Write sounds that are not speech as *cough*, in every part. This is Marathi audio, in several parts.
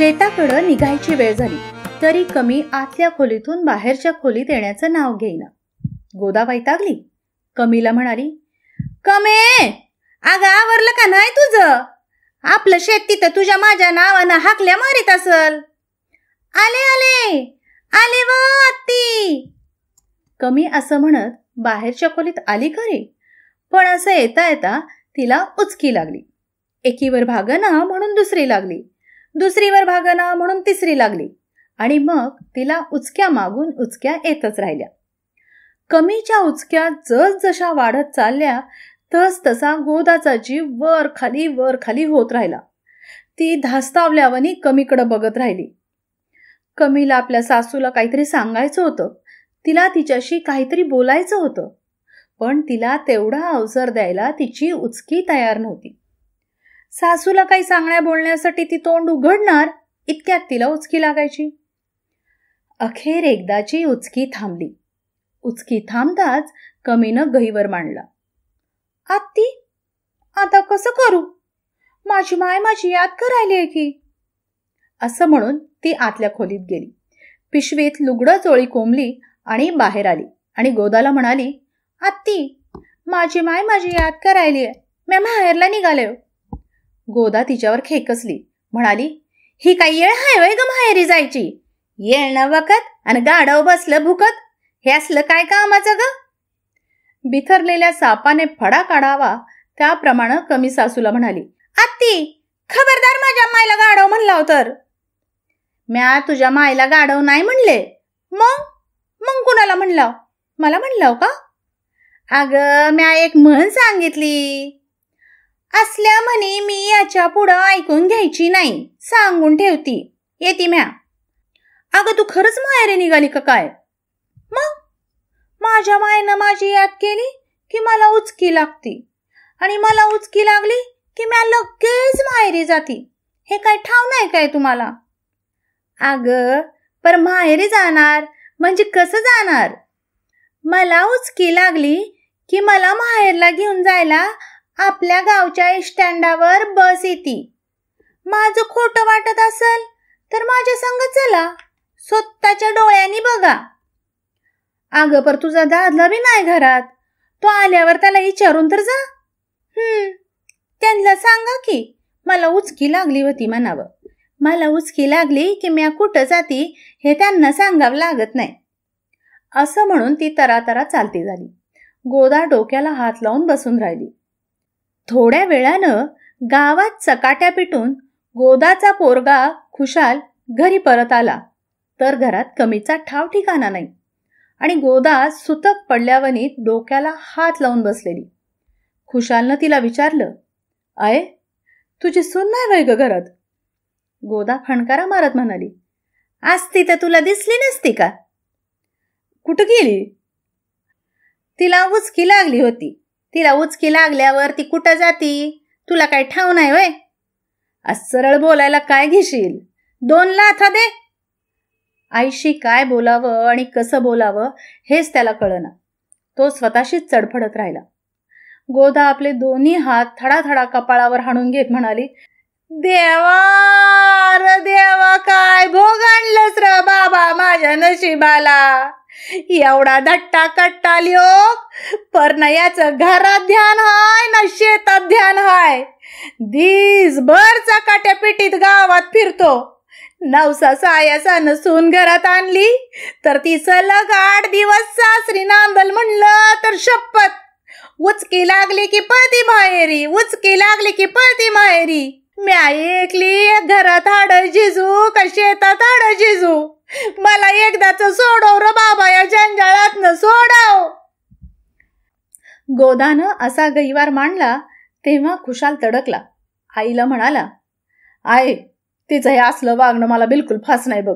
शेताकडं निघायची वेळ झाली तरी कमी आतल्या खोलीतून बाहेरच्या खोलीत येण्याचं नाव घेईना गोदा वैतागली कमीला म्हणाली कमे आग आवरलं का नाही तुझं आपलं शेत तिथं तुझ्या माझ्या नावानं हाकल्या मारीत असल आले आले आले वा आत्ती कमी असं म्हणत बाहेरच्या खोलीत आली खरी पण असं येता येता तिला उचकी लागली एकीवर भागना म्हणून दुसरी लागली दुसरीवर भागना म्हणून तिसरी लागली आणि मग तिला उचक्या मागून उचक्या येतच राहिल्या कमीच्या उचक्या जस जशा वाढत चालल्या तस तसा गोदाचा जीव वर खाली वर खाली होत राहिला ती धास्तावल्यावनी कमीकडे बघत राहिली कमीला आपल्या सासूला काहीतरी सांगायचं होतं तिला तिच्याशी काहीतरी बोलायचं होतं पण तिला तेवढा अवसर द्यायला तिची उचकी तयार नव्हती सासूला काही सांगण्या बोलण्यासाठी ती तोंड उघडणार इतक्यात तिला उचकी लागायची अखेर एकदाची उचकी थांबली उचकी थांबताच कमीनं गहीवर मांडला आत्ती आता कसं करू माझी माय माझी याद करायली आहे की असं म्हणून ती आतल्या खोलीत गेली पिशवीत लुगडं चोळी कोंबली आणि बाहेर आली आणि गोदाला म्हणाली आत्ती माझी माय माझी याद करायली आहे मी बाहेरला निघाले हो. गोदा तिच्यावर खेकसली म्हणाली ही काही येळ हायवय ग माहेरी जायची येळणं वखत आणि गाडव बसलं भुकत हे असलं काय कामाचं ग बिथरलेल्या सापाने फडा काढावा त्याप्रमाणे कमी सासूला म्हणाली आत्ती खबरदार माझ्या मायला गाडव म्हणला तर म्या तुझ्या मायला गाडव नाही म्हणले मग मग कुणाला म्हणलाव मला म्हणलाव का अगं म्या एक म्हण सांगितली असल्या म्हणे मी याच्या पुढं ऐकून घ्यायची नाही सांगून ठेवती येते म्या अगं तू खरंच माहेरी निघाली का काय मग माझ्या मायनं माझी याद केली की मला उचकी लागती आणि मला उचकी लागली की म्या लगेच माहेरी जाती हे काय ठाव नाही काय तुम्हाला अग पर माहेरी जाणार म्हणजे कसं जाणार मला उचकी लागली की मला माहेरला घेऊन जायला आपल्या गावच्या स्टँडावर बस येते माझं खोटं वाटत असेल तर माझ्या संग चला स्वतःच्या डोळ्यांनी बघा अगं पर तुझा दादला बी नाही घरात तो आल्यावर त्याला विचारून तर जा हम्म त्यांना सांगा की मला उचकी लागली होती म्हणावं मला उचकी लागली की म्या कुठं जाते हे त्यांना सांगावं लागत नाही असं म्हणून ती तरातरा चालती झाली गोदा डोक्याला हात लावून बसून राहिली थोड्या वेळानं गावात चकाट्या पिटून गोदाचा पोरगा खुशाल घरी परत आला तर घरात कमीचा ठाव ठिकाणा नाही आणि गोदा सुतक पडल्यावनी डोक्याला हात लावून बसलेली खुशालनं तिला विचारलं अय तुझी सून नाही वय घरात गोदा फणकारा मारत म्हणाली ती तर तुला दिसली नसती का कुठं गेली तिला उचकी लागली होती तिला उचकी लागल्यावर ती कुठं जाती तुला काय ठाव नाही वय सरळ बोलायला काय घेशील दोन लाथा दे आईशी काय बोलावं आणि कसं बोलावं हेच त्याला कळना तो स्वतःशीच चढफडत राहिला गोदा आपले दोन्ही हात थडाथडा कपाळावर हाणून घेत म्हणाली देवा देवा काय भोग आणलंस र बाबा माझ्या नशिबाला एवढा धट्टा कट्टा लिओ पर ना घरात ध्यान हाय ना शेतात ध्यान हाय दिसभर चकाट्या पिटीत गावात फिरतो नवसा सायासानं नसून घरात आणली तर ती सलग आठ दिवस सासरी नांदल म्हणलं तर शपथ उचकी लागली की पळती माहेरी उचकी लागली की पळती माहेरी म्या ऐकली घरात हाड झिजू का शेतात हाड झिजू मला एकदाच सोडव र बाबा या न सोडव गोदान असा गैवार मांडला तेव्हा खुशाल तडकला आईला म्हणाला आय तिचं हे असलं वागणं मला बिलकुल फास नाही बघ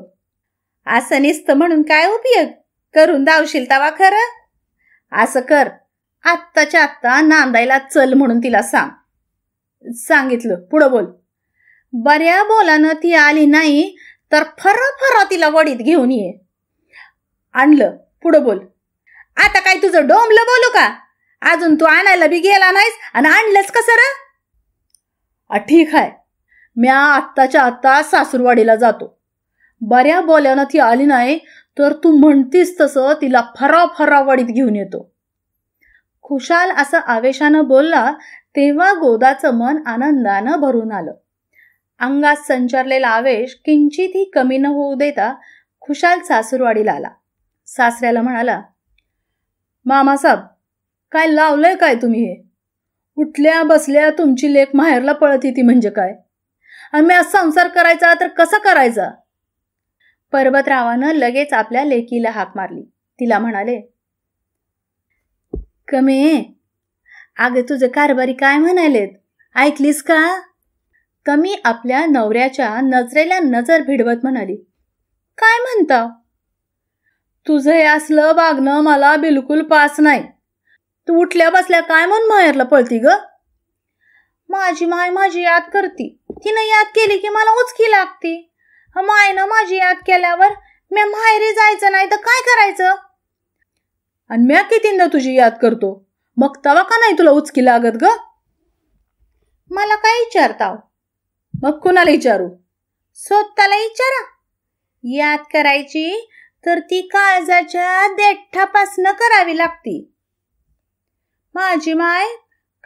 असं निसतं म्हणून काय उपयोग करून दावशील तवा खर असं कर आत्ताच्या आत्ता नांदायला चल म्हणून तिला सांग सांगितलं पुढं बोल बऱ्या बोलानं ती आली नाही तर फर फर तिला वडीत घेऊन ये आणलं पुढं बोल आता काय तुझं डोमलं बोलू का अजून तू आणायला बी गेला नाहीस आणि आणलंच का सर ठीक आहे म्या आत्ताच्या आत्ता सासूरवाडीला जातो बऱ्या बोल्यानं ती आली नाही तर तू म्हणतीस तसं तिला फरा फरा वडीत घेऊन येतो खुशाल असं आवेशानं बोलला तेव्हा गोदाचं मन आनंदानं भरून आलं अंगात संचारलेला आवेश किंचितही कमी न होऊ देता खुशाल सासूरवाडीला आला सासऱ्याला म्हणाला मामासाहेब काय लावलंय काय तुम्ही हे उठल्या बसल्या तुमची लेख माहेरला पळत येते म्हणजे काय आम्ही असा संसार करायचा तर कसा करायचा पर्वतरावानं लगेच आपल्या लेकीला हाक मारली तिला म्हणाले कमे अगं तुझे कारभारी काय म्हणालेत ऐकलीस का कमी आपल्या नवऱ्याच्या नजरेला नजर भिडवत म्हणाली काय म्हणता तुझं हे असलं वागणं मला बिलकुल पास नाही तू उठल्या बसल्या काय म्हणून माहेरला पळती ग माझी माय माझी याद करती तिनं याद केली की मला उचकी लागते मायनं माझी याद केल्यावर म्या माहेरी जायचं नाही तर काय करायचं आणि म्या कितींदा तुझी याद करतो मग तवा का नाही तुला उचकी लागत ग मला काय विचारताव मग कुणाला विचारू स्वतःला विचारा याद करायची तर ती काळजाच्या देठापासनं करावी लागती माझी माय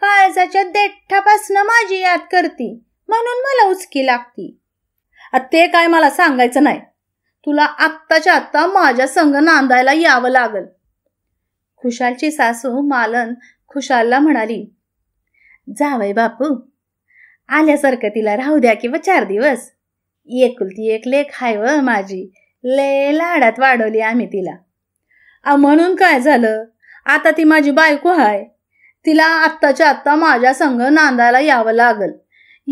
काळजाच्या देठापासनं माझी याद करते म्हणून मला उचकी लागती ते काय मला सांगायचं नाही तुला आत्ताच्या आत्ता माझ्या संग नांदायला यावं लागल खुशालची सासू मालन खुशालला म्हणाली जावय बापू आल्यासारखं तिला राहू द्या किंवा चार दिवस एकुलती एक लेख हाय व माझी ले लाडात वाढवली आम्ही तिला म्हणून काय झालं आता ती माझी बायको हाय तिला आत्ताच्या आत्ता माझ्या संघ नांदायला यावं लागल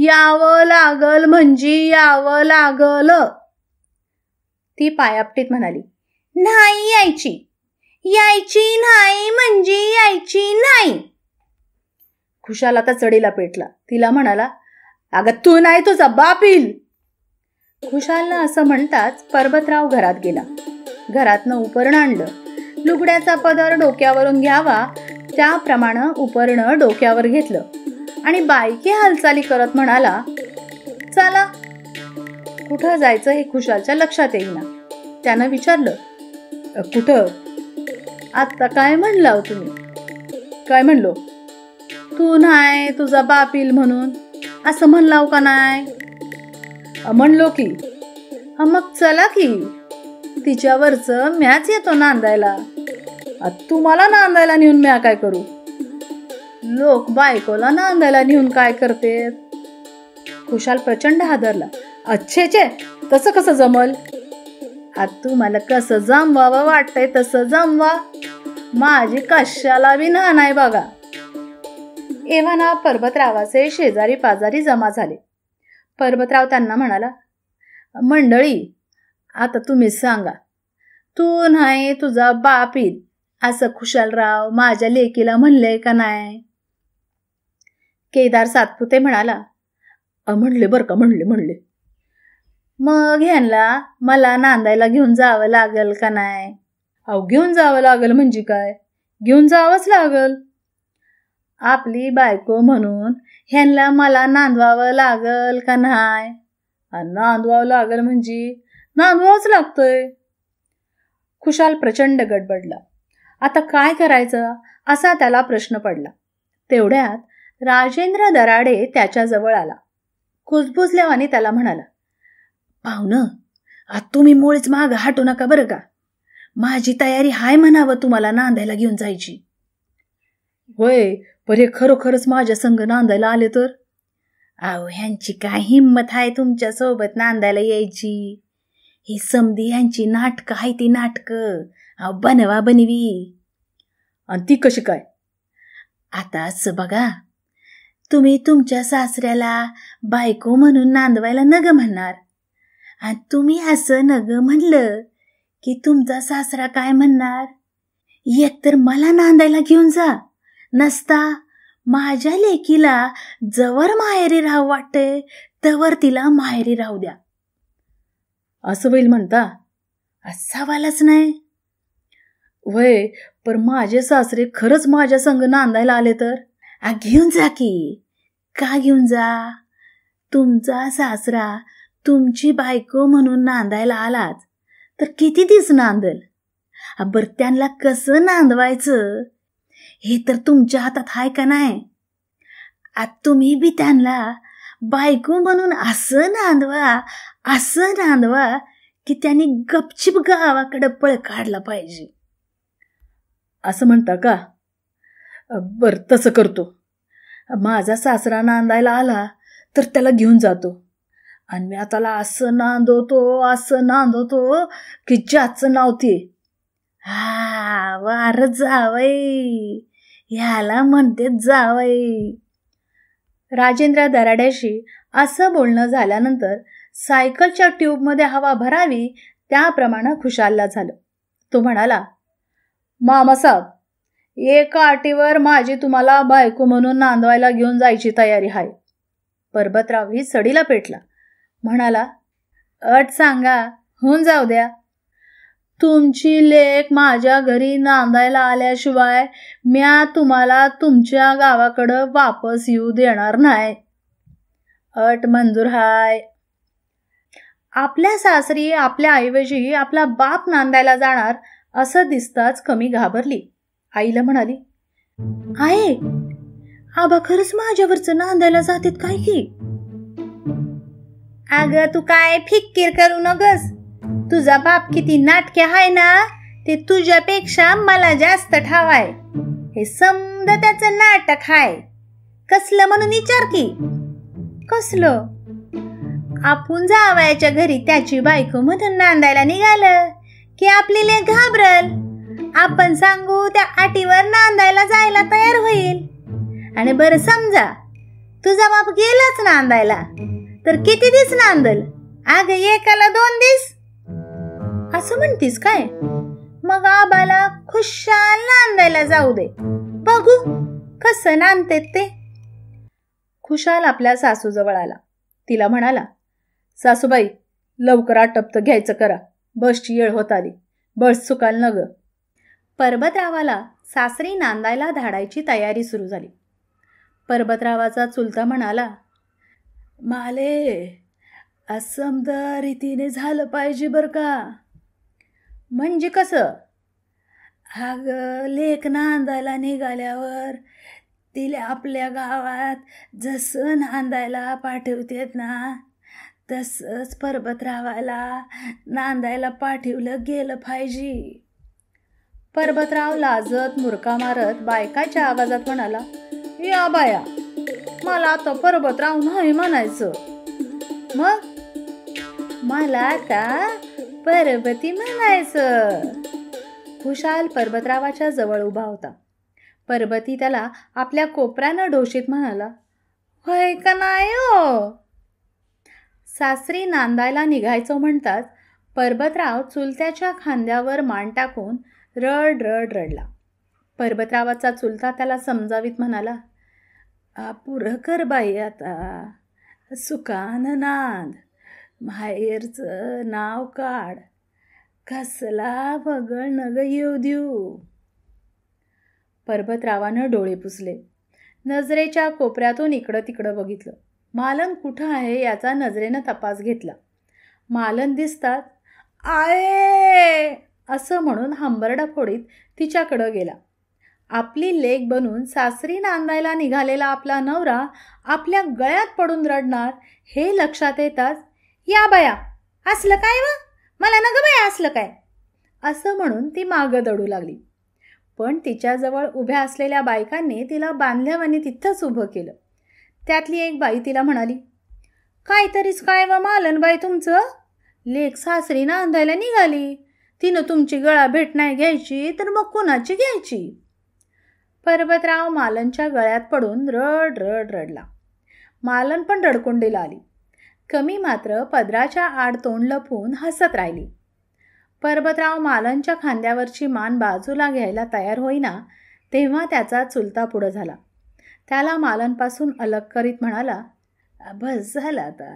यावं लागल म्हणजे यावं लागल ती पायापटीत म्हणाली नाही यायची यायची नाही म्हणजे यायची नाही खुशाला आता चढीला पेटला तिला म्हणाला अगं तू नाही तुझा बाप पिल असं म्हणताच पर्वतराव घरात गेला घरातनं उपर्ण आणलं लुगड्याचा पदर डोक्यावरून घ्यावा त्याप्रमाणे उपर्ण डोक्यावर घेतलं आणि बायके हालचाली करत म्हणाला चला कुठं जायचं हे खुशालच्या लक्षात येईना त्यानं विचारलं कुठं आत्ता काय म्हणला हो तुम्ही काय म्हणलो तू नाही तुझा बापील म्हणून असं म्हणलाव का नाही म्हणलो की मग चला की तिच्यावरच म्याच येतो नांदायला तुम्हाला नांदायला नेऊन म्या काय करू लोक बायकोला नांदायला नेऊन काय करते खुशाल प्रचंड हादरला अच्छे चे कसं जमल तुम्हाला कसं जमवावं वाटतंय तसं जमवा माझी कशाला बी नाही बघा एव्हाना पर्वतरावाचे शेजारी पाजारी जमा झाले पर्वतराव त्यांना म्हणाला मंडळी आता तुम्ही सांगा तू नाही तुझा बाप येईल असं खुशालराव माझ्या लेकीला म्हणले का नाही केदार सातपुते म्हणाला म्हणले बरं का म्हणले म्हणले मग ह्यांना मला नांदायला घेऊन जावं लागेल का नाही अहो घेऊन जावं लागेल म्हणजे काय घेऊन जावंच लागल आपली बायको म्हणून ह्यांना मला नांदवावं लागल का नाही नांदवावं लागल म्हणजे नांदवावंच लागतोय खुशाल प्रचंड गडबडला आता काय करायचं असा त्याला प्रश्न पडला तेवढ्यात राजेंद्र दराडे त्याच्याजवळ आला खुसबुजल्यावानी त्याला म्हणाला पाहुन आता तुम्ही मुळीच माग हाटू नका बरं का माझी तयारी हाय म्हणावं तुम्हाला नांदायला घेऊन जायची होय पण हे खरोखरच माझ्या संघ नांदायला आले तर आहो ह्यांची काय हिंमत आहे तुमच्या सोबत नांदायला यायची ही समधी ह्यांची नाटकं आहे ती नाटकं अहो बनवा बनवी आणि ती कशी काय आता असं बघा तुम्ही तुमच्या सासऱ्याला बायको म्हणून नांदवायला नग म्हणणार आणि तुम्ही असं नग म्हणलं की तुमचा सासरा काय म्हणणार तर मला नांदायला घेऊन जा नसता माझ्या लेकीला जवर माहेरी राहू वाटते तवर तिला माहेरी राहू द्या असं होईल म्हणता असावालाच नाही वय पर माझे सासरे खरंच माझ्या संग नांदायला आले तर आ घेऊन जा की का घेऊन जा तुमचा सासरा तुमची बायको म्हणून नांदायला आलाच तर किती दिस नांदल बर त्यांना कसं नांदवायचं हे तर तुमच्या हातात आहे का नाही आत तुम्ही बी त्यांना बायको म्हणून असं नांदवा असं नांदवा की त्यांनी गपचिप गावाकडे पळ काढला पाहिजे असं म्हणता का बरं तसं करतो माझा सासरा नांदायला आला तर त्याला घेऊन जातो आणि मी आता असं नांदवतो असं नांदवतो की ज्याचं नाव ते हा वार जावई ह्याला म्हणते जावई राजेंद्र दराड्याशी असं बोलणं झाल्यानंतर सायकलच्या ट्यूबमध्ये हवा भरावी त्याप्रमाणे खुशालला झालं तो म्हणाला मामासाहेब एका आटीवर माझी तुम्हाला बायको म्हणून नांदवायला घेऊन जायची तयारी आहे पर्बतराव ही सडीला पेटला म्हणाला अट सांगा होऊन जाऊ द्या तुमची लेख माझ्या घरी नांदायला आल्याशिवाय म्या तुम्हाला तुमच्या गावाकडं वापस येऊ देणार नाही अट मंजूर हाय आपल्या सासरी आपल्या आईवजी आपला बाप नांदायला जाणार असं दिसताच कमी घाबरली आईला म्हणाली आहे आबा खरंच माझ्यावरचं नांदायला जातेत काय की अगं तू काय फिक्कीर करू नगस तुझा बाप किती नाटके आहे ना ते तुझ्यापेक्षा मला जास्त ठावाय हे समद त्याच नाटक हाय कसलं म्हणून विचार की कसलं आपण जावायच्या घरी त्याची बायको मधून नांदायला निघालं की आपले घाबरल आपण सांगू त्या आटीवर नांदायला जायला तयार होईल आणि बरं समजा तुझा बाप गेलाच नांदायला तर किती दिस नांदल अग एकाला दोन दिस असं म्हणतीस काय मग आबाला खुशाल नांदायला जाऊ दे बघू कस नांदते ते खुशाल आपल्या सासूजवळ आला तिला म्हणाला सासूबाई लवकर आटपत घ्यायचं करा बसची येळ होत आली बस चुकाल न ग पर्बतरावाला सासरी नांदायला धाडायची तयारी सुरू झाली परबतरावाचा चुलता म्हणाला माले असमदा रीतीने झालं पाहिजे बरं का म्हणजे कसं अग लेख नांदायला निघाल्यावर तिला आपल्या गावात जसं नांदायला पाठवतेत ना तसंच पर्वतरावाला नांदायला पाठवलं गेलं पाहिजे पर्वतराव लाजत मुरका मारत बायकाच्या आवाजात म्हणाला या बाया मला आता पर्वतराव नाही म्हणायचं मग मला आता पर्वती म्हणायचं खुशाल पर्वतरावाच्या जवळ उभा होता पर्वती त्याला आपल्या कोपऱ्यानं ढोशीत म्हणाला होय का नाही हो सासरी नांदायला निघायचो म्हणताच पर्वतराव चुलत्याच्या खांद्यावर मान टाकून रड रड रडला पर्वतरावाचा चुलता त्याला समजावीत म्हणाला पुरं कर बाई आता सुकान नांद माहेरचं नाव काढ कसला भगळ नग येऊ देऊ पर्वतरावानं डोळे पुसले नजरेच्या कोपऱ्यातून इकडं तिकडं बघितलं मालन कुठं आहे याचा नजरेनं तपास घेतला मालन दिसतात आये असं म्हणून हंबरडा फोडीत तिच्याकडं गेला आपली लेक बनून सासरी नांदायला निघालेला आपला नवरा आपल्या गळ्यात पडून रडणार हे लक्षात येताच या बया असलं काय व मला न गं बया असलं काय असं म्हणून ती मागं दडू लागली पण तिच्याजवळ उभ्या असलेल्या बायकांनी तिला बांधल्यावाने तिथंच उभं केलं त्यातली एक बाई तिला म्हणाली काहीतरीच काय व मालन बाई तुमचं लेख सासरी नांदायला निघाली तिनं तुमची गळा भेट नाही घ्यायची तर मग कुणाची घ्यायची पर्वतराव मालनच्या गळ्यात पडून रड रड रडला मालन पण रडकुंडीला आली कमी मात्र पदराच्या आड तोंड लपून हसत राहिली परबतराव मालनच्या खांद्यावरची मान बाजूला घ्यायला तयार होईना तेव्हा त्याचा चुलता पुढं झाला त्याला मालनपासून अलग करीत म्हणाला बस झाला आता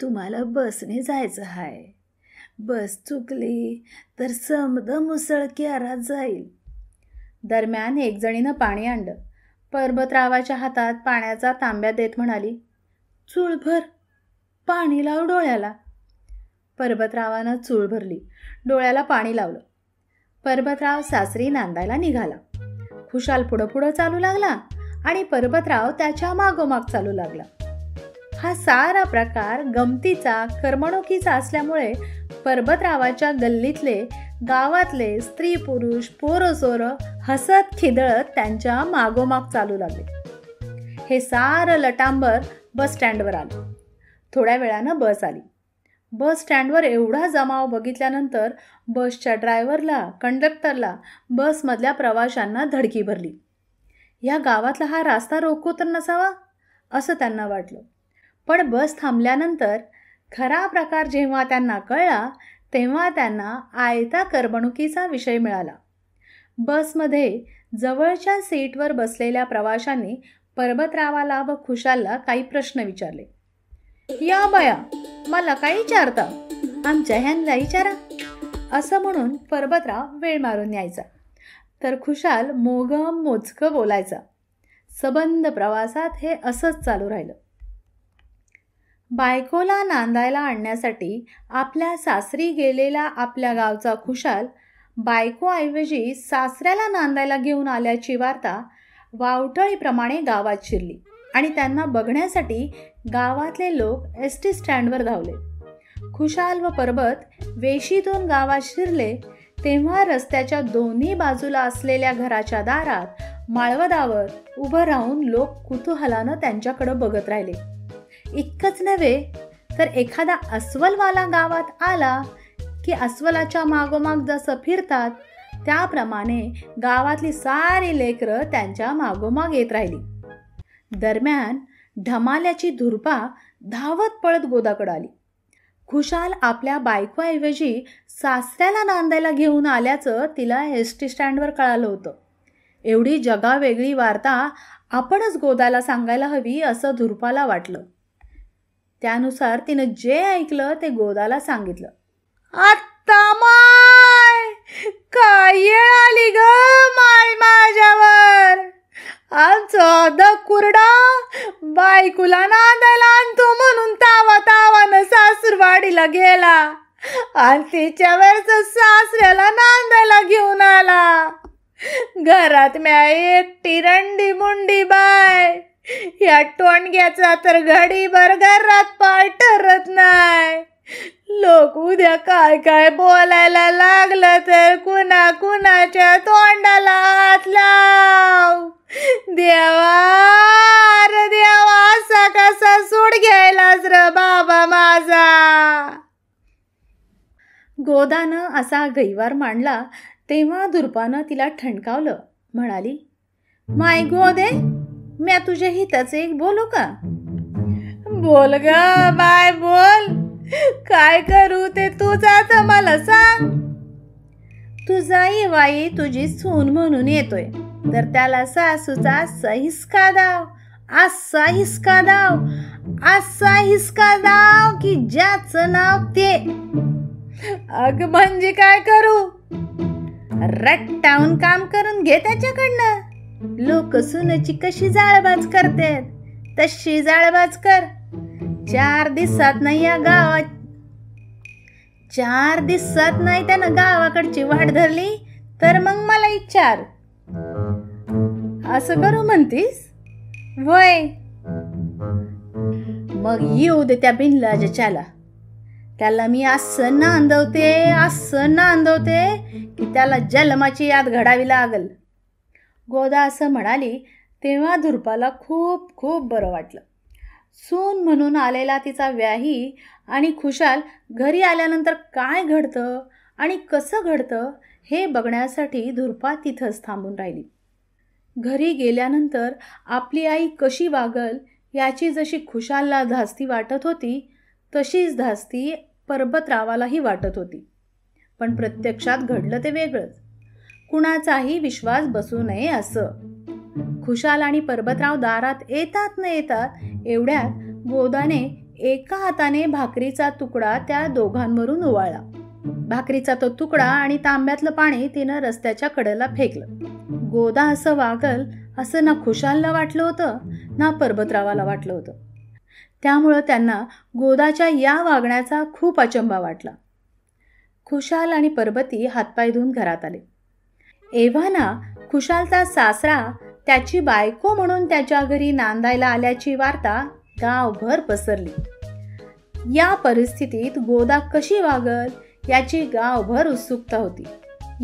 तुम्हाला बसने जायचं आहे बस चुकली तर समद मुसळकी आरात जाईल दरम्यान एकजणीनं पाणी आणलं परबतरावाच्या हातात पाण्याचा तांब्या देत म्हणाली चुळभर पाणी लाव डोळ्याला पर्बतरावानं चूळ भरली डोळ्याला पाणी लावलं पर्बतराव सासरी नांदायला निघाला खुशाल पुढं पुढं चालू लागला आणि पर्वतराव त्याच्या मागोमाग चालू लागला हा सारा प्रकार गमतीचा करमणुकीचा असल्यामुळे पर्वतरावाच्या गल्लीतले गावातले स्त्री पुरुष पोरसोरं हसत खिदळत त्यांच्या मागोमाग चालू लागले हे सारं लटांबर बस स्टँडवर आलं थोड्या वेळानं बस आली बस स्टँडवर एवढा जमाव बघितल्यानंतर बसच्या ड्रायव्हरला कंडक्टरला बसमधल्या प्रवाशांना धडकी भरली या गावातला हा रास्ता रोको तर नसावा असं त्यांना वाटलं पण बस थांबल्यानंतर खरा प्रकार जेव्हा त्यांना कळला तेव्हा त्यांना आयता करमणुकीचा विषय मिळाला बसमध्ये जवळच्या सीटवर बसलेल्या प्रवाशांनी परबतरावाला व खुशालला काही प्रश्न विचारले या बया मला काय विचारता आमच्या ह्यांना विचारा असं म्हणून पर्वतराव वेळ मारून यायचा तर खुशाल मोग मोजकं बोलायचा सबंध प्रवासात हे असंच चालू राहिलं बायकोला नांदायला आणण्यासाठी आपल्या सासरी गेलेला आपल्या गावचा खुशाल बायकोऐवजी सासऱ्याला नांदायला घेऊन आल्याची वार्ता वावटळीप्रमाणे गावात शिरली आणि त्यांना बघण्यासाठी गावातले लोक एस टी स्टँडवर धावले खुशाल व पर्वत वेशीतून गावात शिरले तेव्हा रस्त्याच्या दोन्ही बाजूला असलेल्या घराच्या दारात माळवदावर उभं राहून लोक कुतूहलानं त्यांच्याकडं बघत राहिले इतकंच नव्हे तर एखादा अस्वलवाला गावात आला की अस्वलाच्या मागोमाग जसं फिरतात त्याप्रमाणे गावातली सारी लेकरं त्यांच्या मागोमाग येत राहिली दरम्यान धमाल्याची धुरपा धावत पळत गोदाकडे आली खुशाल आपल्या बायकोऐवजी सासऱ्याला नांदायला घेऊन आल्याचं तिला एस टी स्टँडवर कळालं होतं एवढी जगावेगळी वार्ता आपणच गोदाला सांगायला हवी असं धुरपाला वाटलं त्यानुसार तिनं जे ऐकलं ते गोदाला सांगितलं आत्ता माय काय आली ग माय माझ्यावर आमचं कुरडा बायकुला नांदायला आणतो म्हणून तावा तावानं सासूरवाडीला गेला आणि तिच्या सासऱ्याला नांदायला घेऊन आला घरात म्या एकटी रंडी मुंडी बाय या टोणग्याचा तर घडीभर घरात पाय ठरत नाही लोक उद्या काय काय बोलायला लागलं तर कुणा कुणाच्या तोंडाला हात लाव देवा देवा असा कसा सूड घ्यायलाच र बाबा माझा गोदानं असा गैवार मांडला तेव्हा दुर्पानं तिला ठणकावलं म्हणाली माय गोदे मी तुझ्या हिताचे एक बोलू का बोल ग बाय बोल काय करू ते आता मला सांग तुझा वाई तुझी सून म्हणून येतोय तर त्याला सासूचा असा हिसका दाव असा हिसका दाव असा हिसका दाव की ज्याचं नाव ते अग म्हणजे काय करू रट्टावून काम करून घे त्याच्याकडनं लोक सुनाची कशी जाळबाज करते तशी जाळबाज कर चार दिवसात नाही या गावात चार दिवसात नाही त्यानं गावाकडची वाट धरली तर मग मला विचार असं करू म्हणतीस वय मग येऊ दे त्या बिनला ज्याच्याला त्याला मी असं नांदवते असं नांदवते की त्याला जन्माची याद घडावी लागल गोदा असं म्हणाली तेव्हा धुरपाला खूप खूप बरं वाटलं सून म्हणून आलेला तिचा व्याही आणि खुशाल घरी आल्यानंतर काय घडतं आणि कसं घडतं हे बघण्यासाठी धुरपा तिथंच थांबून राहिली घरी गेल्यानंतर आपली आई कशी वागल याची जशी खुशालला धास्ती वाटत होती तशीच धास्ती परबतरावालाही वाटत होती पण प्रत्यक्षात घडलं ते वेगळंच कुणाचाही विश्वास बसू नये असं खुशाल आणि पर्वतराव दारात येतात न येतात एवढ्यात गोदाने एका हाताने भाकरीचा तुकडा त्या दोघांवरून ओवाळला भाकरीचा तो तुकडा आणि तांब्यातलं पाणी तिनं रस्त्याच्या कडेला फेकलं गोदा असं वागल असं ना खुशालला वाटलं होतं ना पर्वतरावाला वाटलं होतं त्यामुळं त्यांना गोदाच्या या वागण्याचा खूप अचंबा वाटला खुशाल आणि पर्वती हातपाय धुवून घरात आले एव्हाना खुशालचा सासरा त्याची बायको म्हणून त्याच्या घरी नांदायला आल्याची वार्ता गावभर पसरली या परिस्थितीत गोदा कशी वागल याची गावभर उत्सुकता होती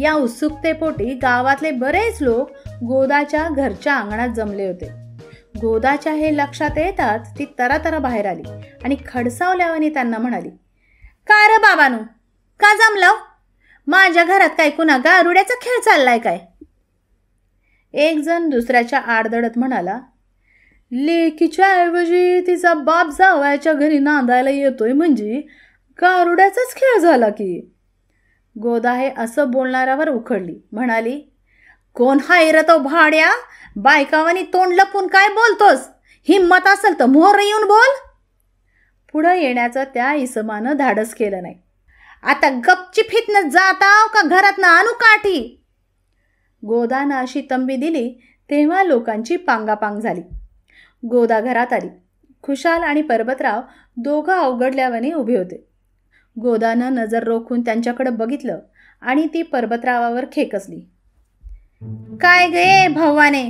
या उत्सुकतेपोटी गावातले बरेच लोक गोदाच्या घरच्या अंगणात जमले होते गोदाच्या हे लक्षात येताच ती तरातरा बाहेर आली आणि खडसावल्यावानी त्यांना म्हणाली का रे बाबानू का जमलं माझ्या घरात काय कुणा गारुड्याचा खेळ चाललाय काय एक जण दुसऱ्याच्या आडदडत म्हणाला लेकीच्या ऐवजी तिचा बाप जावयाच्या घरी नांदायला येतोय म्हणजे गारुड्याचाच खेळ झाला की गोदा हे असं बोलणाऱ्यावर उखडली म्हणाली कोण हाय इरतो तो भाड्या बायकावानी तोंड लपून काय बोलतोस हिंमत असेल तर मोहर येऊन बोल पुढं येण्याचं त्या इसमानं धाडस केलं नाही आता गपची फितनं जाताव का घरातनं आणू काठी गोदाना अशी तंबी दिली तेव्हा लोकांची पांगापांग झाली गोदा घरात आली खुशाल आणि परबतराव दोघं अवघडल्यावाने उभे होते गोदानं नजर रोखून त्यांच्याकडे बघितलं आणि ती परबतरावावर खेकसली काय गे भावाने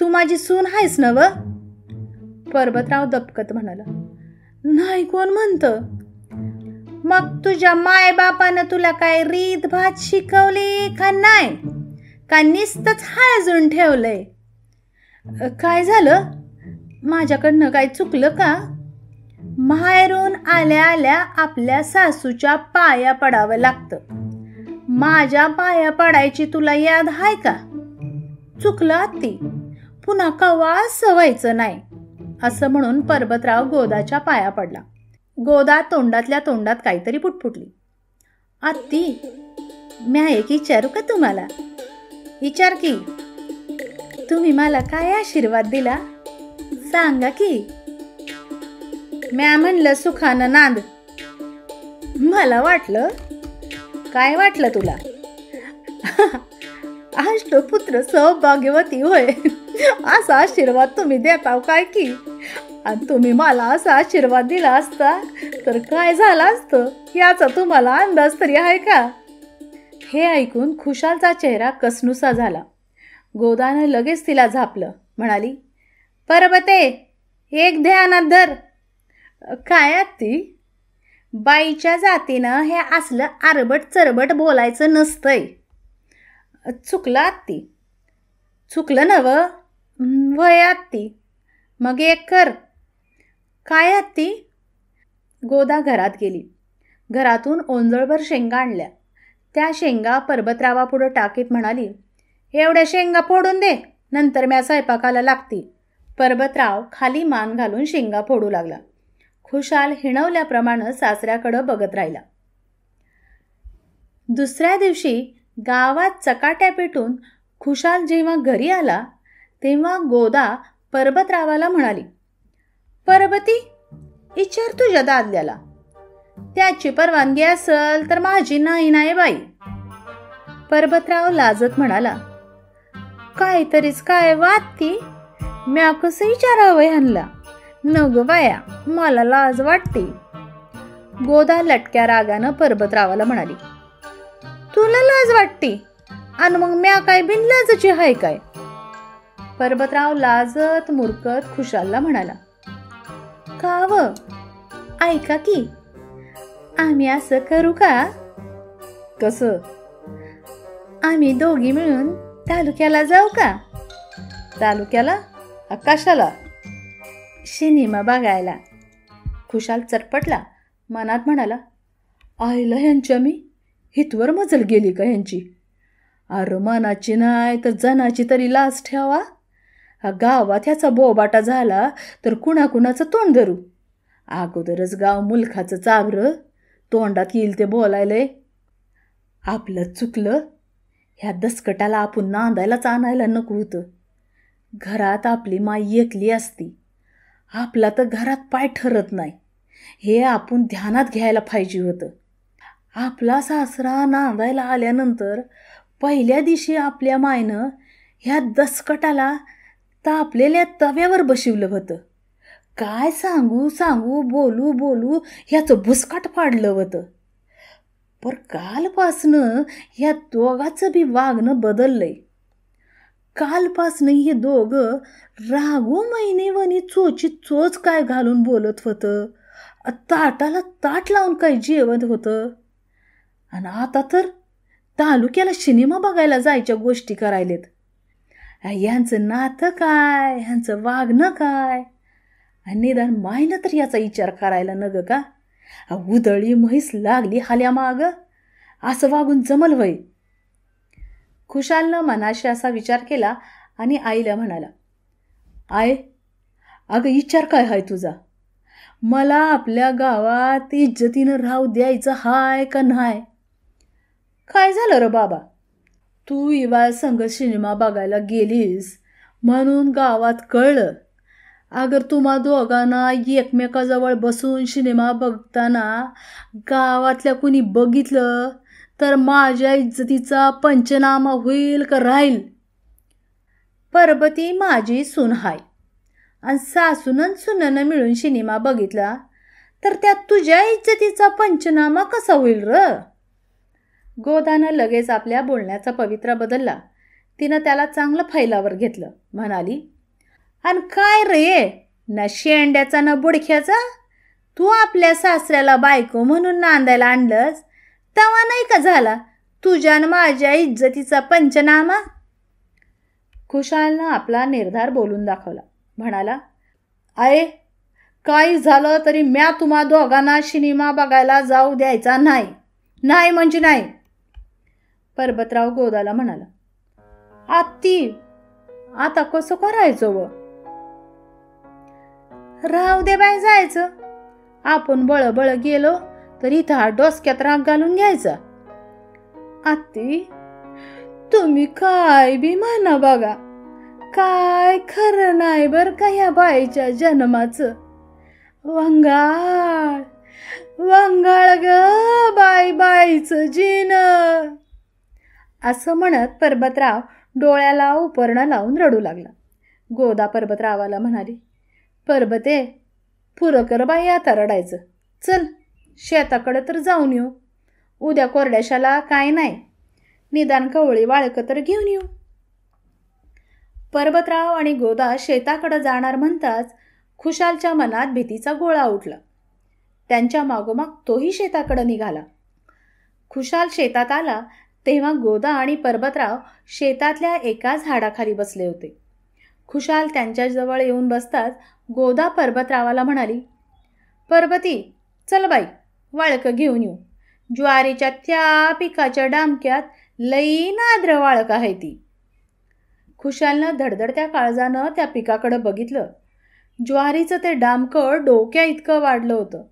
तू माझी सून आहेस न व पर्वतराव दपकत म्हणाला नाही कोण म्हणतं मग तुझ्या मायबापानं तुला काय रीत भात शिकवली का नाही कानिस्तच अजून ठेवलंय काय झालं माझ्याकडनं काय चुकलं का माहेरून आल्या आल्या आपल्या सासूच्या पाया पडावं लागतं माझ्या पाया पडायची तुला याद आहे का चुकलं ती पुन्हा कवा सवायचं नाही असं म्हणून पर्वतराव गोदाच्या पाया पडला गोदा तोंडातल्या तोंडात काहीतरी पुटपुटली आत्ती मी एक विचारू का तुम्हाला विचार की तुम्ही मला काय आशीर्वाद दिला सांगा की म्या म्हणलं सुखानं नांद मला वाटलं काय वाटलं तुला *laughs* पुत्र सौभाग्यवती होय असा आशीर्वाद तुम्ही देताव काय की आणि तुम्ही मला असा आशीर्वाद दिला असता तर काय झालं असतं याचा तुम्हाला अंदाज तरी आहे का हे ऐकून खुशालचा चेहरा कसनुसा झाला गोदानं लगेच तिला झापलं म्हणाली परबते एक ध्यानात धर काय ती बाईच्या जातीनं हे असलं आरबट चरबट बोलायचं नसतंय चुकलात ती चुकलं नव वयात ती मग एक कर काय आत ती गोदा घरात गेली घरातून ओंजळभर शेंगा आणल्या त्या शेंगा पर्वतरावापुढं टाकीत म्हणाली एवढ्या शेंगा फोडून दे नंतर म्या स्वयंपाकाला लागती पर्वतराव खाली मान घालून शेंगा फोडू लागला खुशाल हिणवल्याप्रमाणे सासऱ्याकडं बघत राहिला दुसऱ्या दिवशी गावात चकाट्या पेटून खुशाल जेव्हा घरी आला तेव्हा गोदा पर्वतरावाला म्हणाली पर्वती इचार तुझ्या दादल्याला त्याची परवानगी असल तर माझी नाही नाही बाई पर्वतराव लाजत म्हणाला काहीतरीच काय ती म्या कसं विचारावं ह्यांना नग बाया मला लाज वाटते गोदा लटक्या रागानं पर्वतरावाला म्हणाली तुला लाज वाटते आणि मग म्या काय बिन लाजची हाय काय पर्वतराव लाजत मुरकत खुशालला म्हणाला का व ऐका की आम्ही असं करू का कसं आम्ही दोघी मिळून तालुक्याला जाऊ का तालुक्याला आकाशाला सिनेमा बघायला खुशाल चटपटला मनात म्हणाला आईला ह्यांच्या मी हितवर मजल गेली का ह्यांची अर मनाची नाही तर जनाची तरी लाच ठेवा हा गावात ह्याचा बोबाटा झाला तर कुणाकुणाचं तोंड धरू अगोदरच गाव मुलखाचं चाबरं तोंडात येईल ते बोलायले आपलं चुकलं ह्या दसकटाला आपण नांदायलाच आणायला नको होतं घरात आपली माई एकली असती आपला तर घरात पाय ठरत नाही हे आपण ध्यानात घ्यायला पाहिजे होतं आपला सासरा नांदायला आल्यानंतर पहिल्या दिवशी आपल्या मायनं ह्या दसकटाला तापलेल्या तव्यावर बशिवलं होतं काय सांगू सांगू बोलू बोलू ह्याचं भुसकाट पाडलं होतं पर कालपासनं ह्या दोघाचं बी वागणं बदललंय कालपासनं हे दोघं रागो वनी चोची चोच काय घालून बोलत होतं ताटाला ताट लावून काय जेवण होतं आणि आता तर तालुक्याला सिनेमा बघायला जायच्या गोष्टी करायलेत यांचं नातं काय ह्यांचं वागणं काय निदान मायनं तर याचा विचार करायला न का उदळी म्हैस लागली हाल्या माग असं वागून जमल वय खुशालनं मनाशी असा विचार केला आणि आईला म्हणाला आय अगं विचार काय हाय तुझा मला आपल्या गावात इज्जतीनं राहू द्यायचं हाय का नाही काय झालं र बाबा तू इवा संघ सिनेमा बघायला गेलीस म्हणून गावात कळलं अगर तुम्हा दोघांना एकमेकाजवळ बसून सिनेमा बघताना गावातल्या कुणी बघितलं तर माझ्या इज्जतीचा पंचनामा होईल का राहील पर्वती माझी सून हाय आणि सासूनं सुनं मिळून सिनेमा बघितला तर त्यात तुझ्या इज्जतीचा पंचनामा कसा होईल र गोदानं लगेच आपल्या बोलण्याचा पवित्रा बदलला तिनं त्याला चांगलं फैलावर घेतलं म्हणाली आणि काय रे ना अंड्याचा ना बुडख्याचा तू आपल्या सासऱ्याला बायको म्हणून नांदायला आणलंस तवा नाही का झाला तुझ्या माझ्या इज्जतीचा पंचनामा खुशालनं आपला निर्धार बोलून दाखवला म्हणाला अरे काही झालं तरी म्या तुम्हा दोघांना सिनेमा बघायला जाऊ द्यायचा नाही नाही म्हणजे नाही परबतराव गोदाला म्हणाला आत्ती आता कसं करायचं व राहू दे बाय जायचं आपण बळबळ गेलो तर इथं हा डोसक्यात राग घालून घ्यायचा आत्ती तुम्ही काय बी म्हणा बघा काय खरं नाही बर का ह्या बाईच्या जन्माचं वंगाळ वंगाळ ग बाई बाईचं जिन असं म्हणत पर्बतराव डोळ्याला उपरणं लावून रडू लागला गोदा पर्बतरावाला म्हणाली परबते पुरं बाई आता रडायचं चल शेताकडं तर जाऊन येऊ उद्या कोरड्याशाला काय नाही निदान कवळी वाळकं तर घेऊन येऊ पर्वतराव आणि गोदा शेताकडं जाणार म्हणताच खुशालच्या मनात भीतीचा गोळा उठला त्यांच्या मागोमाग तोही शेताकडं निघाला खुशाल शेतात आला तेव्हा गोदा आणि पर्वतराव शेतातल्या एका झाडाखाली बसले होते खुशाल त्यांच्याजवळ येऊन बसताच गोदा पर्वतरावाला म्हणाली पर्वती चल बाई वाळकं घेऊन येऊ ज्वारीच्या त्या पिकाच्या डामक्यात लई नाद्र वाळक आहे ती खुशालनं धडधडत्या काळजानं त्या पिकाकडं बघितलं ज्वारीचं ते डामकं डोक्या इतकं वाढलं होतं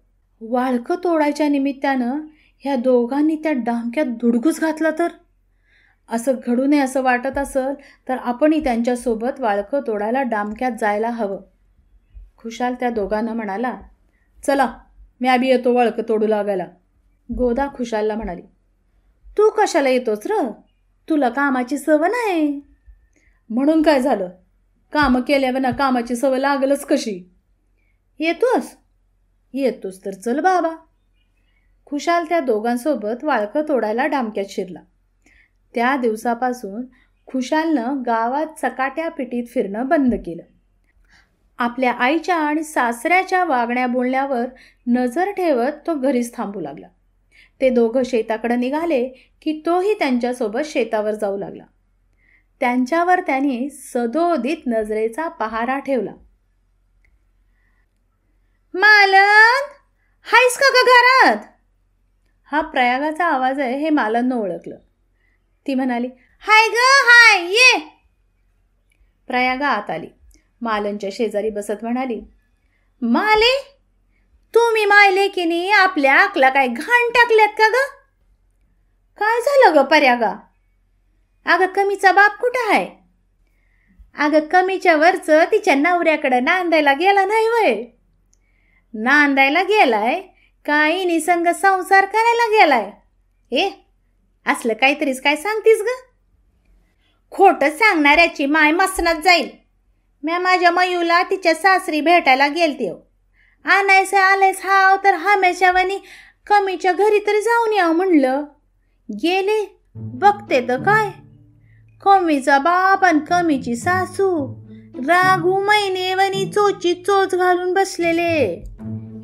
वाळकं तोडायच्या निमित्तानं ह्या दोघांनी त्या डामक्यात धुडगूस घातला तर असं घडू नये असं वाटत असेल तर आपणही त्यांच्यासोबत वाळकं तोडायला डामक्यात जायला हवं खुशाल त्या दोघांना म्हणाला चला मी आबी येतो वाळकं तोडू लागायला गोदा खुशालला म्हणाली तू कशाला येतोस र तुला कामाची सवय नाही म्हणून काय झालं कामं केल्यावर ना कामाची सवय लागलंच कशी येतोस येतोस तर चल बाबा खुशाल त्या दोघांसोबत वाळकं तोडायला डामक्यात शिरला त्या दिवसापासून खुशालनं गावात चकाट्या पिटीत फिरणं बंद केलं आपल्या आईच्या आणि सासऱ्याच्या वागण्या बोलण्यावर नजर ठेवत तो घरीच थांबू लागला ते दोघं शेताकडं निघाले की तोही त्यांच्यासोबत शेतावर जाऊ लागला त्यांच्यावर त्यांनी सदोदित नजरेचा पहारा ठेवला मालन हायस का घरात हा प्रयागाचा आवाज आहे हे मालननं ओळखलं ती म्हणाली हाय ग हाय ये प्रयागा आत आली मालनच्या शेजारी बसत म्हणाली माले तुम्ही मायले की नाही आपल्या आकला काय घाण टाकल्यात का ग काय झालं ग पर्यागा अगं कमीचा बाप कुठं आहे अगं कमीच्या वरच तिच्या नवऱ्याकडं नांदायला गेला नाही वय नांदायला गेलाय काही निसंग संसार करायला गेलाय ए असलं काहीतरीच काय सांगतीस ग खोटं सांगणाऱ्याची माय मसनात जाईल म्या माझ्या मयूला तिच्या सासरी भेटायला गेलते हो. आणायचं आलायस हाव तर हमेशावानी कमीच्या घरी तरी जाऊन याव म्हणलं गेले बघते तर काय कमीचा बाप आणि कमीची सासू रागू वनी चोची चोच घालून बसलेले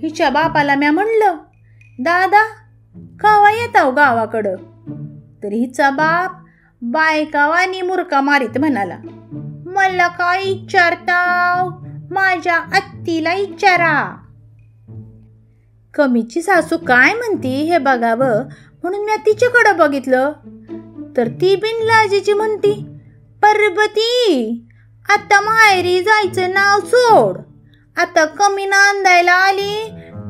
हिच्या बापाला म्या म्हणलं दादा कवा येताव गावाकडं तरी हिचा बाप बायकावानी मुरका मारीत म्हणाला मला काय विचारता माझ्या आत्तीला विचारा कमीची सासू काय म्हणती हे बघावं म्हणून मी तिच्याकडं बघितलं तर ती बिनलाजीची म्हणती पर्वती आता मायरी जायचं नाव सोड आता कमी नांदायला आली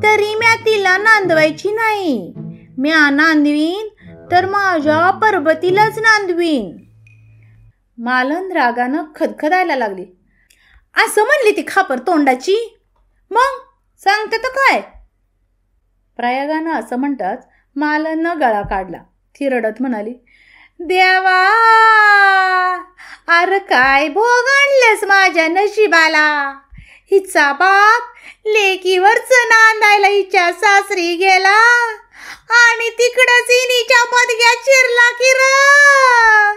तरी म्या तिला नांदवायची नाही म्या नांदवीन तर माझ्या पर्वतीलाच नांदवीन मालन रागानं खदखदायला लागली असं म्हणली ती खापर तोंडाची मग सांगते तर काय प्रयागानं असं म्हणताच मालनं गळा काढला ती रडत म्हणाली देवा अरे काय भोग आणलंस माझ्या नशिबाला हिचा बाप लेकीवरच नांदायला हिच्या सासरी गेला आणि तिकडं चिनीच्या पदग्यात चिरला किरा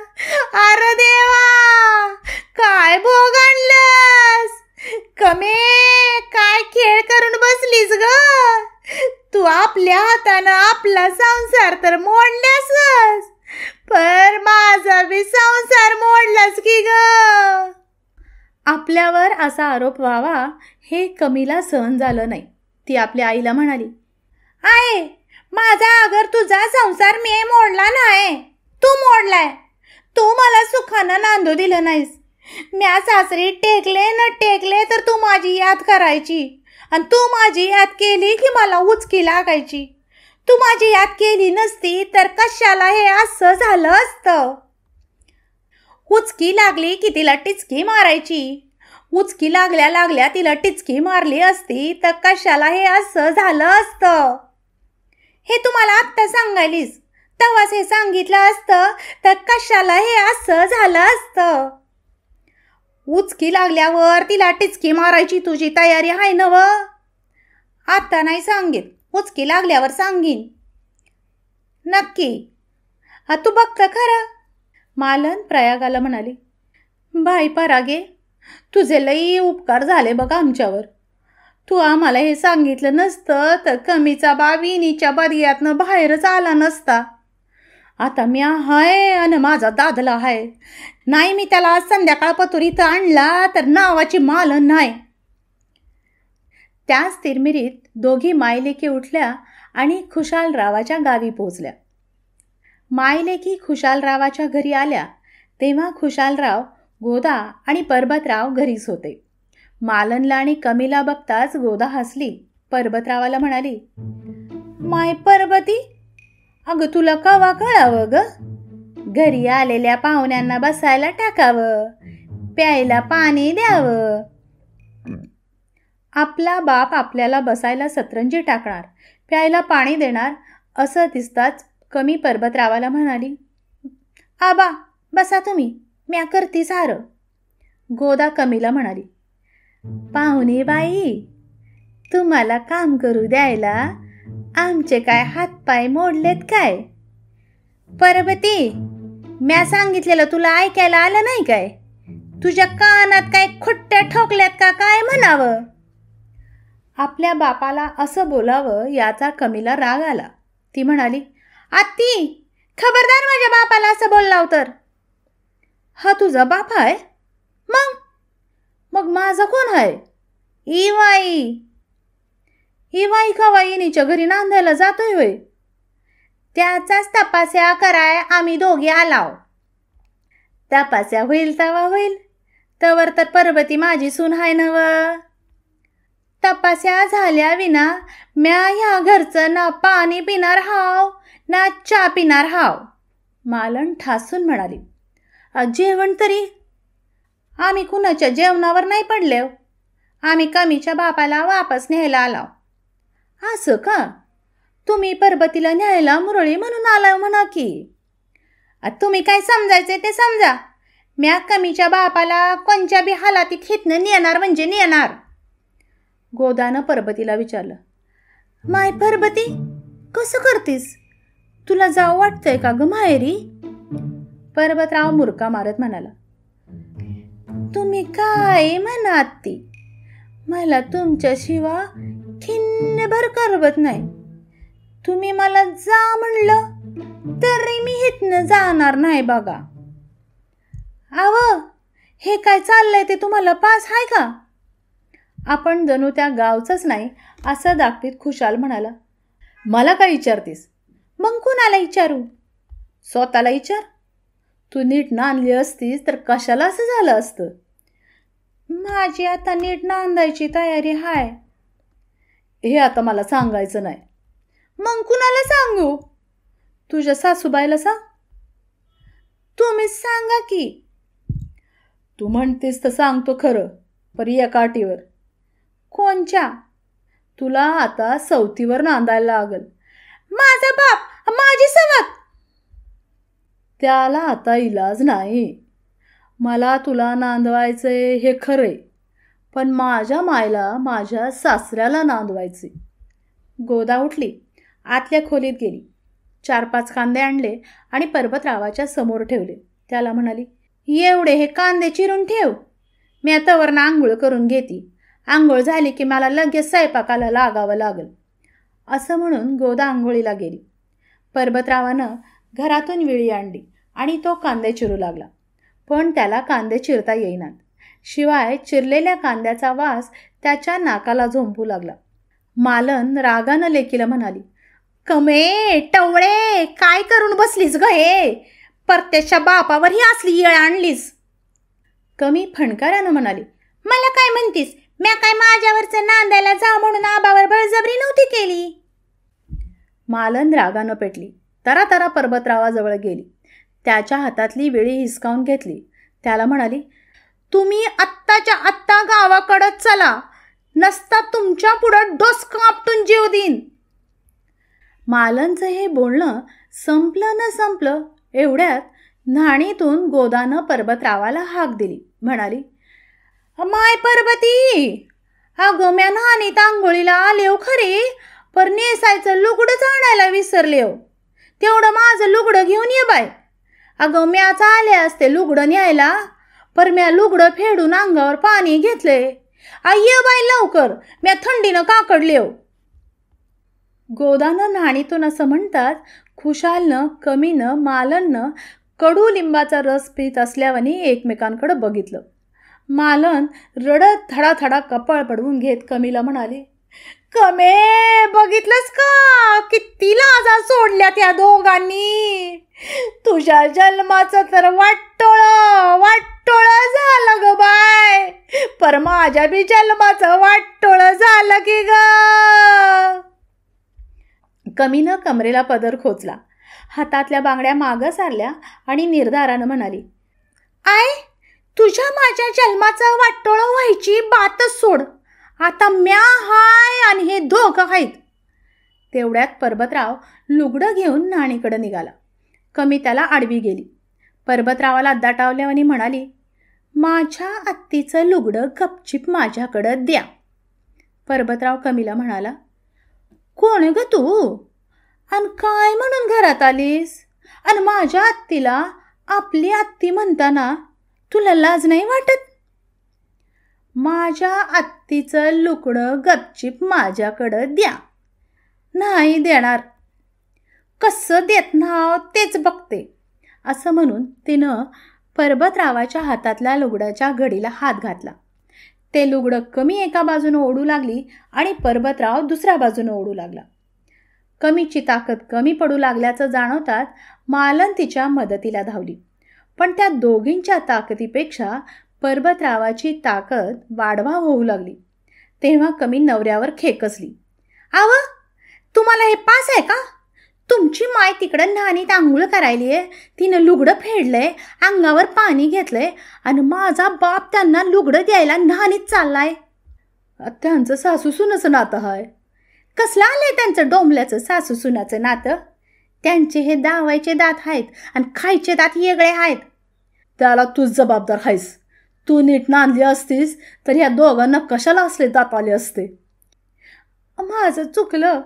अरे देवा काय भोग आणलंस कमे काय खेळ करून बसलीस ग तू आपल्या हातानं आपला संसार तर मोडलास पर माझा बी संसार मोडलास की ग आपल्यावर असा आरोप व्हावा हे कमीला सहन झालं नाही ती आपल्या आईला म्हणाली आई माझा अगर तुझा संसार मी मोडला नाही तू मोडलाय तू मला सुखानं नांदू दिलं नाहीस म्या सासरी टेकले न टेकले तर तू माझी याद करायची आणि तू माझी याद केली की मला उचकी लागायची तू माझी याद केली नसती तर कशाला हे असं झालं असतं उचकी लागली की तिला टिचकी मारायची उचकी लागल्या लागल्या तिला टिचकी मारली असती तर कशाला हे असं झालं असतं हे तुम्हाला आत्ता सांगायलीस तवास हे सांगितलं असतं तर कशाला हे असं झालं असतं उचकी लागल्यावर तिला टिचकी मारायची तुझी तयारी आहे नव आता नाही सांगेल उचकी लागल्यावर सांगीन नक्की हा तू बघतं खरं मालन प्रयागाला म्हणाले बाई परागे तुझे लई उपकार झाले बघा आमच्यावर तू आम्हाला हे सांगितलं नसतं तर कमीचा बाविनीच्या बर्यातनं बाहेरच आला नसता आता मी हाय आणि माझा दादला हाय नाही मी त्याला आज संध्याकाळ पतूर इथं आणला तर नावाची माल नाही त्याच तिरमिरीत दोघी मायलेकी उठल्या आणि खुशालरावाच्या गावी पोचल्या मायलेकी खुशालरावाच्या घरी आल्या तेव्हा खुशालराव गोदा आणि पर्बतराव घरीच होते मालनला आणि कमीला बघताच गोदा हसली पर्वतरावाला म्हणाली माय पर्वती अगं तुला कवा कळावं ग घरी आलेल्या पाहुण्यांना बसायला टाकावं प्यायला पाणी द्यावं आपला बाप आपल्याला बसायला सतरंजी टाकणार प्यायला पाणी देणार असं दिसताच कमी पर्वतरावाला म्हणाली आबा बसा तुम्ही म्या करती सारं गोदा कमीला म्हणाली पाहुणे बाई तुम्हाला काम करू द्यायला आमचे काय हातपाय मोडलेत काय पर्वती म्या सांगितलेलं तुला ऐकायला आलं नाही काय तुझ्या कानात काय खुट्ट्या ठोकल्यात का काय म्हणावं आपल्या बापाला असं बोलावं याचा कमीला राग आला ती म्हणाली आत्ती खबरदार माझ्या बापाला असं बोललाव तर हा तुझा बाप आहे मग मग माझा कोण आहे इवाई वाई का वाईनीच्या घरी नांदायला जातोय होय त्याचाच तपास्या कराय आम्ही दोघे आलाव तपास्या होईल तवा होईल तवर तर पर्वती माझी सून हाय नव तपास्या झाल्या विना म्या ह्या घरचं ना पाणी पिणार हाव ना चा पिणार हाव मालन ठासून म्हणाली जेवण तरी आम्ही कुणाच्या जेवणावर नाही पडले आम्ही कमीच्या बापाला वापस न्यायला आलाव असं का तुम्ही परबतीला न्यायला मुरळी म्हणून आला म्हणा की तुम्ही काय समजायचे ते समजा म्या कमीच्या बापाला कोणच्या बी हालातीत खेतनं नेणार म्हणजे नेणार गोदानं परबतीला विचारलं माय परबती कसं करतीस तुला जाऊ वाटतंय का ग माहेरी पर्वतराव मुरका मारत म्हणाला तुम्ही काय म्हणात ती मला तुमच्याशिवा खिन्नभर करवत नाही तुम्ही मला जा म्हणलं तरी मी इथनं जाणार नाही बघा आव हे काय चाललंय ते तुम्हाला पास आहे का आपण जणू त्या गावचंच नाही असं दाखवीत खुशाल म्हणाला मला काय विचारतेस मग कुणाला विचारू स्वतःला विचार तू नीट ना आणली असतीस तर कशाला असं झालं असतं माझी आता नीट नांदायची तयारी हाय हे आता मला सांगायचं नाही मग कुणाला सांगू तुझ्या सासूबाईला सांग तुम्हीच सांगा की तू म्हणतेस तर सांगतो खरं पर या काठीवर कोणच्या तुला आता सवतीवर नांदायला लागल माझा बाप माझी सवत त्याला आता इलाज नाही मला तुला नांदवायचे हे खरे पण माझ्या मायला माझ्या सासऱ्याला नांदवायचे गोदा उठली आतल्या खोलीत गेली चार पाच कांदे आणले आणि पर्वतरावाच्या समोर ठेवले त्याला म्हणाली एवढे हे कांदे चिरून ठेव मी आता वरनं आंघोळ करून घेते आंघोळ झाली की मला लगेच सैपाकाला लागावं लागेल असं म्हणून गोदा आंघोळीला गेली पर्वतरावानं घरातून विळी आणली आणि तो कांदे चिरू लागला पण त्याला कांदे चिरता येईनात शिवाय चिरलेल्या कांद्याचा वास त्याच्या नाकाला झोंपू लागला मालन रागानं लेकीला म्हणाली कमे टवळे काय करून बसलीस ग हे परत्याच्या बापावरही ही असली येळ आणलीस कमी फणकारानं म्हणाली मला काय म्हणतीस म्या काय माझ्यावरचं नांदायला जा म्हणून आबावर बळजबरी नव्हती केली मालन रागानं पेटली तरातरा तरा पर्वतरावाजवळ गेली त्याच्या हातातली वेळी हिसकावून घेतली त्याला म्हणाली तुम्ही आत्ताच्या आत्ता गावाकडं चला नसता तुमच्या पुढं डोस आपटून जीव देईन मालनचं हे बोलणं संपलं न संपलं एवढ्यात न्हाणीतून गोदानं पर्वतरावाला हाक दिली म्हणाली माय पर्वती हा म्या न्हाणीत आंघोळीला आलेव खरे पर नेसायचं लुगडंच आणायला विसरले तेवढं माझं लुगडं घेऊन ये बाय अगं म्या आले असते लुगडं न्यायला पर म्या लुगडं फेडून अंगावर पाणी घेतले ये बाई लवकर म्या थंडीनं काकडले गोदानं न्हाणीतून असं म्हणतात खुशालनं कमीनं मालननं कडू लिंबाचा रस पित असल्यावाने एकमेकांकडे बघितलं मालन रडत थडाथडा कपाळ पडवून घेत कमीला म्हणाले कमे बघितलंस का किती लाजा सोडल्या त्या दोघांनी तुझ्या जन्माचं तर वाटोळ वाटोळ झालं ग बाय पर माझ्या बी जन्माचं वाटोळ झालं की ग कमीनं कमरेला पदर खोचला हातातल्या बांगड्या माग सारल्या आणि निर्धारानं म्हणाली आय तुझ्या माझ्या जन्माचं वाटोळ व्हायची बातच सोड आता म्या हाय आणि हे दोघं आहेत तेवढ्यात पर्बतराव लुगडं घेऊन नाणीकडं निघाला कमी त्याला आडवी गेली पर्वतरावाला आणि म्हणाली माझ्या आत्तीचं लुगडं गपचिप माझ्याकडं द्या पर्बतराव कमीला म्हणाला कोण ग तू आणि काय म्हणून घरात आलीस आणि माझ्या आत्तीला आपली आत्ती म्हणताना तुला लाज नाही वाटत माझ्या आत्तीचं लुकडं गपचिप माझ्याकडं द्या नाही देणार कसं देत नाव तेच बघते असं म्हणून तिनं पर्वतरावाच्या हातातल्या लुगड्याच्या घडीला हात घातला ते लुगडं कमी एका बाजूनं ओढू लागली आणि पर्वतराव दुसऱ्या बाजूनं ओढू लागला कमीची ताकद कमी पडू लागल्याचं जाणवतात मालन तिच्या मदतीला धावली पण त्या दोघींच्या ताकदीपेक्षा पर्वतरावाची ताकद वाढवा होऊ लागली तेव्हा कमी नवऱ्यावर खेकसली आव तुम्हाला हे पास आहे का तुमची माय तिकडं न्हाणीत आंघोळ करायली आहे तिनं लुगडं फेडलंय अंगावर पाणी घेतलंय आणि माझा बाप त्यांना लुगडं द्यायला न्हाणीत चाललाय त्यांचं सासू नातं हाय कसलं आलंय त्यांचं डोंबल्याचं सासू नातं त्यांचे हे दावायचे दात आहेत आणि खायचे दात येगळे आहेत त्याला तूच जबाबदार आहेस तू नीट नांदली असतीस तर ह्या दोघांना कशाला असले ताप आले असते माझं चुकलं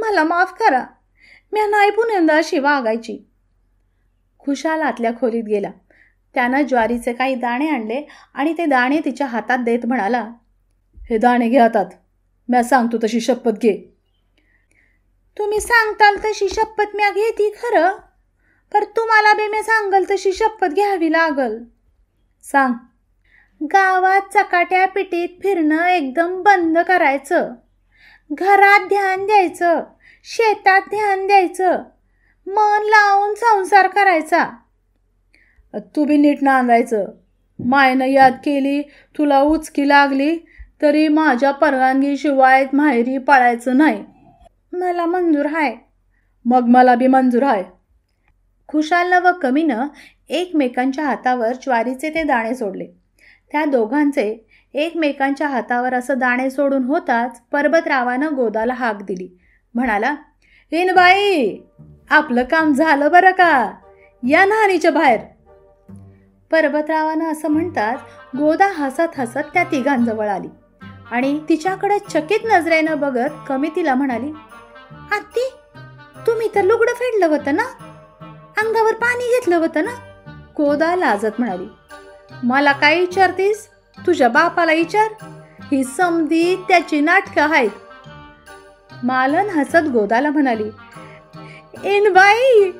मला माफ करा मी नाही यंदा अशी वागायची खुशाल आतल्या खोलीत गेला त्यानं ज्वारीचे काही दाणे आणले आणि ते दाणे तिच्या हातात देत म्हणाला हे दाणे घेतात म्या सांगतो तशी शपथ घे तुम्ही सांगताल तशी शपथ म्या घेती खरं पर तुम्हाला बी मी सांगल तशी शपथ घ्यावी लागल सांग गावात चकाट्या पिटीत फिरणं एकदम बंद करायचं घरात ध्यान द्यायचं शेतात ध्यान द्यायचं मन लावून संसार करायचा तू बी नीट नांदायचं मायनं याद केली तुला उचकी लागली तरी माझ्या परवानगीशिवाय माहेरी पळायचं नाही मला मंजूर आहे मग मला बी मंजूर आहे खुशालनं व कमीनं एकमेकांच्या हातावर ज्वारीचे ते दाणे सोडले त्या दोघांचे एकमेकांच्या हातावर असं दाणे सोडून होताच पर्वतरावानं गोदाला हाक दिली म्हणाला इन बाई आपलं काम झालं बरं का या नहानीच्या बाहेर पर्वतरावानं असं म्हणताच गोदा हसत हसत त्या तिघांजवळ आली आणि तिच्याकडे चकित नजरेनं बघत कमी तिला म्हणाली आत्ती तुम्ही तर लुगडं फेडलं होतं ना अंगावर पाणी घेतलं होतं ना गोदा लाजत म्हणाली मला काय विचारतीस तुझ्या बापाला विचार ही समधी त्याची नाटकं आहेत मालन हसत गोदाला म्हणाली इन बाई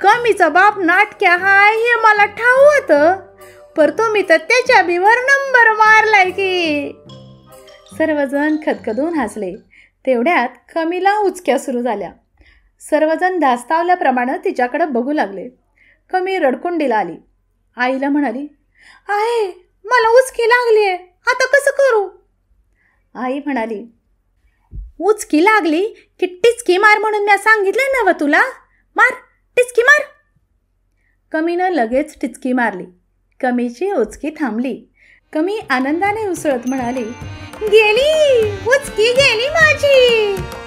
कमीचा बाप नाटक्या हाय हे मला ठाऊ होत पर तुम्ही तर त्याच्या बीवर नंबर मारलाय की सर्वजण खदखदून हसले तेवढ्यात कमीला उचक्या सुरू झाल्या सर्वजण धास्तावल्याप्रमाणे तिच्याकडे बघू लागले कमी रडकुंडीला आली आईला म्हणाली आहे मला उचकी लागली आहे आता कसं करू आई म्हणाली उचकी लागली की टिचकी मार म्हणून मी सांगितलं ना व तुला मार टिचकी मार कमीनं लगेच टिचकी मारली कमीची उचकी थांबली कमी आनंदाने उसळत म्हणाली गेली उचकी गेली माझी